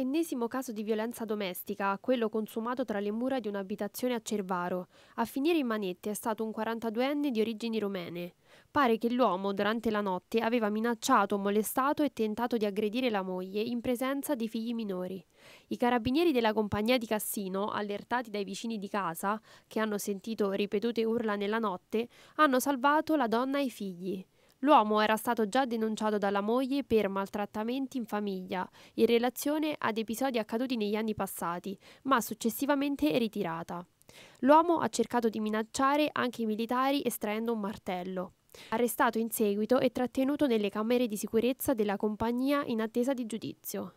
Ennesimo caso di violenza domestica, quello consumato tra le mura di un'abitazione a Cervaro. A finire in manette è stato un 42enne di origini romene. Pare che l'uomo durante la notte aveva minacciato, molestato e tentato di aggredire la moglie in presenza di figli minori. I carabinieri della compagnia di Cassino, allertati dai vicini di casa, che hanno sentito ripetute urla nella notte, hanno salvato la donna e i figli. L'uomo era stato già denunciato dalla moglie per maltrattamenti in famiglia in relazione ad episodi accaduti negli anni passati, ma successivamente ritirata. L'uomo ha cercato di minacciare anche i militari estraendo un martello. Arrestato in seguito e trattenuto nelle camere di sicurezza della compagnia in attesa di giudizio.